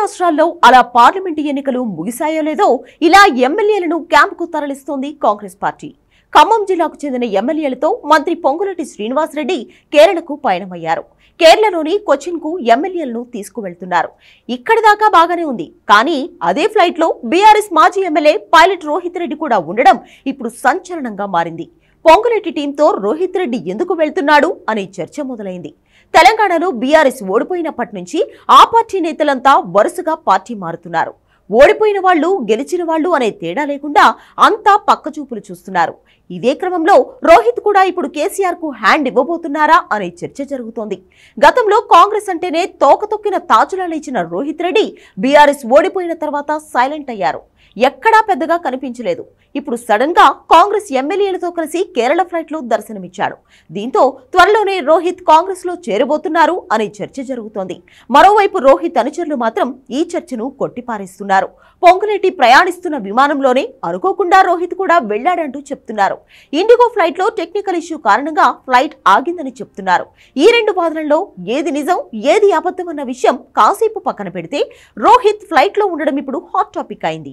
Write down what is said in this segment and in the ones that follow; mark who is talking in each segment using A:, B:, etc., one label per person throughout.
A: రాష్ట్రాల్లో అలా పార్లమెంటు ఎన్నికలు ముగిశాయో లేదో ఇలా ఎమ్మెల్యేలను క్యాంపుకు తరలిస్తోంది కాంగ్రెస్ పార్టీ ఖమ్మం జిల్లాకు చెందిన ఎమ్మెల్యేలతో మంత్రి పొంగులటి శ్రీనివాసరెడ్డి కేరళకు పయనమయ్యారు కేరళలోని కొచ్చిన్ కు ఎమ్మెల్యేలను తీసుకువెళ్తున్నారు ఇక్కడి దాకా బాగానే ఉంది కానీ అదే ఫ్లైట్లో బీఆర్ఎస్ మాజీ ఎమ్మెల్యే పైలట్ రోహిత్ రెడ్డి కూడా ఉండడం ఇప్పుడు సంచలనంగా మారింది పొంగులేటి టీంతో రోహిత్ రెడ్డి ఎందుకు వెళ్తున్నాడు అనే చర్చ మొదలైంది తెలంగాణలో బీఆర్ఎస్ ఓడిపోయినప్పటి నుంచి ఆ పార్టీ నేతలంతా వరుసగా పార్టీ మారుతున్నారు ఓడిపోయిన వాళ్ళు గెలిచిన వాళ్ళు అనే తేడా లేకుండా అంతా పక్కచూపులు చూస్తున్నారు ఇదే క్రమంలో రోహిత్ కూడా ఇప్పుడు కేసీఆర్ కు హ్యాండ్ ఇవ్వబోతున్నారా అనే చర్చ జరుగుతోంది గతంలో కాంగ్రెస్ అంటేనే తోకతొక్కిన తాజులా లేచిన రోహిత్ రెడ్డి బీఆర్ఎస్ ఓడిపోయిన తర్వాత సైలెంట్ అయ్యారు ఎక్కడా పెద్దగా కనిపించలేదు ఇప్పుడు సడన్ గా కాంగ్రెస్ ఎమ్మెల్యేలతో కలిసి కేరళ ఫ్లైట్ లో దర్శనమిచ్చాడు దీంతో త్వరలోనే రోహిత్ కాంగ్రెస్ లో చేరబోతున్నారు అనే చర్చ జరుగుతోంది మరోవైపు రోహిత్ అనుచరులు మాత్రం ఈ చర్చను కొట్టిపారేస్తున్నారు చెబుతున్నారు పొంగులేటి ప్రయాణిస్తున్న విమానంలోనే అనుకోకుండా రోహిత్ కూడా వెళ్లాడంటూ చెప్తున్నారు ఇండిగో ఫ్లైట్లో టెక్నికల్ ఇష్యూ కారణంగా ఫ్లైట్ ఆగిందని చెప్తున్నారు ఈ రెండు వాదనల్లో ఏది నిజం ఏది అబద్ధం విషయం కాసేపు పక్కన పెడితే రోహిత్ ఫ్లైట్ లో ఉండడం ఇప్పుడు హాట్ టాపిక్ అయింది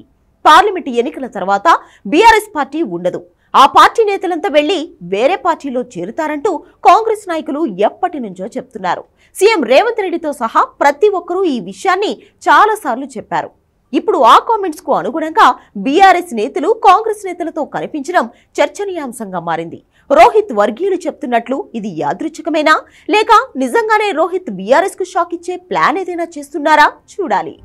A: పార్లమెంటు ఎన్నికల తర్వాత బీఆర్ఎస్ పార్టీ ఉండదు ఆ పార్టీ నేతలంతా వెళ్లి వేరే పార్టీలో చేరుతారంటూ కాంగ్రెస్ నాయకులు ఎప్పటి నుంచో చెప్తున్నారు సీఎం రేవంత్ రెడ్డితో సహా ప్రతి ఒక్కరూ ఈ విషయాన్ని చాలాసార్లు చెప్పారు ఇప్పుడు ఆ కామెంట్స్ కు అనుగుణంగా బీఆర్ఎస్ నేతలు కాంగ్రెస్ నేతలతో కనిపించడం చర్చనీయాంశంగా మారింది రోహిత్ వర్గీయులు చెప్తున్నట్లు ఇది యాదృచ్ఛికమేనా లేక నిజంగానే రోహిత్ బీఆర్ఎస్ కు షాక్ ఇచ్చే ప్లాన్ ఏదైనా చేస్తున్నారా చూడాలి